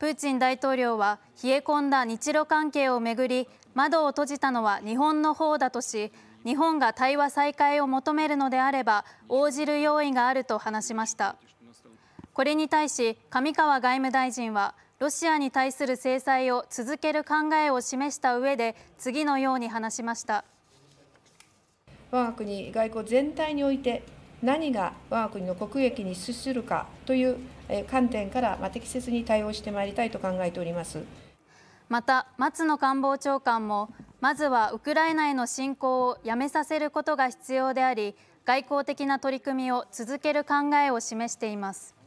プーチン大統領は冷え込んだ日露関係をめぐり窓を閉じたのは日本の方だとし日本が対話再開を求めるのであれば応じる用意があると話しましたこれに対し上川外務大臣はロシアに対する制裁を続ける考えを示した上で次のように話しました我が国外交全体において何が我が国の国益に資するかという観点から適切に対応してまいりたいと考えておりますまた松野官房長官もまずはウクライナへの侵攻をやめさせることが必要であり外交的な取り組みを続ける考えを示しています